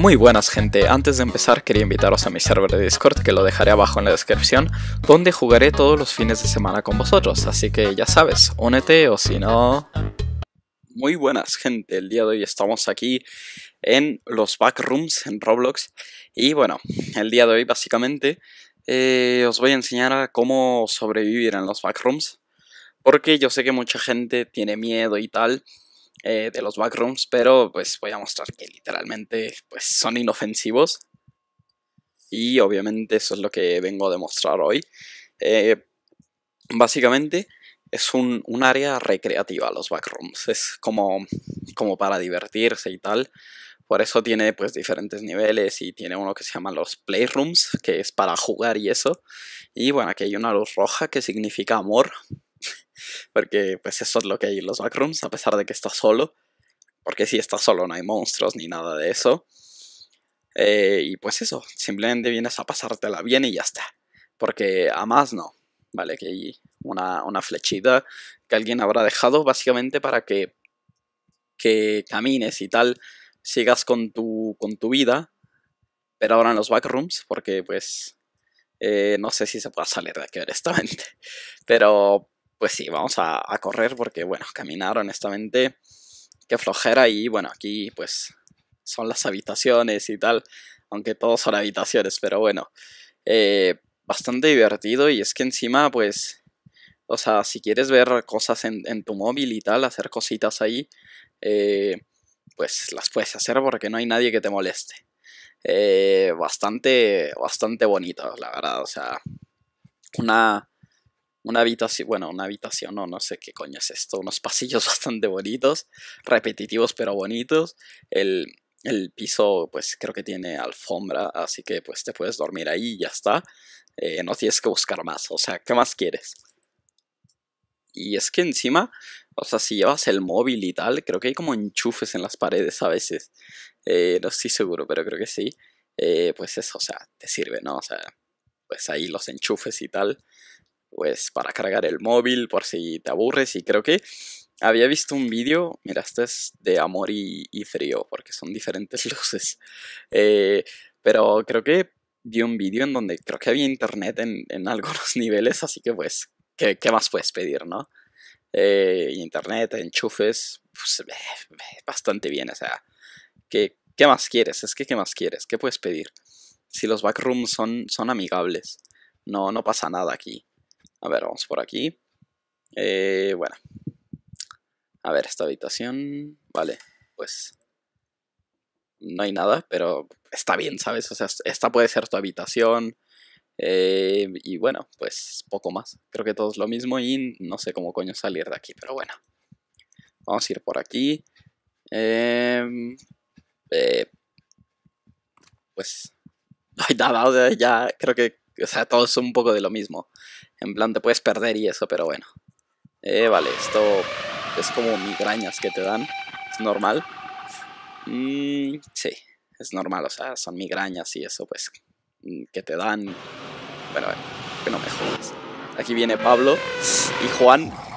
Muy buenas gente, antes de empezar quería invitaros a mi server de Discord que lo dejaré abajo en la descripción, donde jugaré todos los fines de semana con vosotros, así que ya sabes, únete o si no... Muy buenas gente, el día de hoy estamos aquí en los backrooms en Roblox y bueno, el día de hoy básicamente eh, os voy a enseñar a cómo sobrevivir en los backrooms, porque yo sé que mucha gente tiene miedo y tal, eh, de los backrooms, pero pues voy a mostrar que literalmente pues, son inofensivos. Y obviamente eso es lo que vengo a demostrar hoy. Eh, básicamente es un, un, área recreativa los backrooms, es como, como para divertirse y tal. Por eso tiene pues diferentes niveles y tiene uno que se llama los playrooms, que es para jugar y eso. Y bueno, aquí hay una luz roja que significa amor, porque pues eso es lo que hay en los backrooms, a pesar de que estás solo, porque si estás solo no hay monstruos ni nada de eso. Eh, y pues eso, simplemente vienes a pasártela bien y ya está, porque a más no, ¿vale? Que hay una, flechita que alguien habrá dejado básicamente para que, que camines y tal, sigas con tu, con tu vida, pero ahora en los backrooms, porque pues eh, no sé si se pueda salir de aquí honestamente, pero pues sí, vamos a, correr porque, bueno, caminar honestamente, qué flojera y bueno, aquí pues son las habitaciones y tal, aunque todos son habitaciones, pero bueno, eh, bastante divertido y es que encima pues, o sea, si quieres ver cosas en, en tu móvil y tal, hacer cositas ahí, eh, pues las puedes hacer porque no hay nadie que te moleste. Eh, bastante, bastante bonito, la verdad, o sea, una una habitación, bueno, una habitación, no, no sé qué coño es esto, unos pasillos bastante bonitos, repetitivos pero bonitos. El, el piso, pues creo que tiene alfombra, así que pues te puedes dormir ahí y ya está. Eh, no tienes que buscar más, o sea, ¿qué más quieres? Y es que encima, o sea, si llevas el móvil y tal, creo que hay como enchufes en las paredes a veces. Eh, no estoy seguro, pero creo que sí. Eh, pues eso, o sea, te sirve, ¿no? O sea, pues ahí los enchufes y tal pues para cargar el móvil por si te aburres y creo que había visto un vídeo, mira, esto es de amor y, frío porque son diferentes luces, eh, pero creo que vi un vídeo en donde creo que había internet en, algunos niveles, así que pues, ¿qué, más puedes pedir, no? Eh, internet, enchufes, pues, eh, bastante bien, o sea, ¿qué, ¿qué más quieres? Es que, ¿qué más quieres? ¿Qué puedes pedir? Si los backrooms son, son amigables, no, no pasa nada aquí. A ver, vamos por aquí. Eh, bueno. A ver, esta habitación... Vale, pues... No hay nada, pero está bien, ¿sabes? O sea, esta puede ser tu habitación. Eh, y bueno, pues poco más. Creo que todo es lo mismo y no sé cómo coño salir de aquí, pero bueno. Vamos a ir por aquí. Em, eh, pues no hay nada, o sea, ya creo que o sea, todo es un poco de lo mismo. En plan, te puedes perder y eso, pero bueno. Eh, vale, esto es como migrañas que te dan. Es normal. Mm, sí, es normal, o sea, son migrañas y eso, pues, mm, que te dan. Bueno, que no me jodas. Aquí viene Pablo y Juan.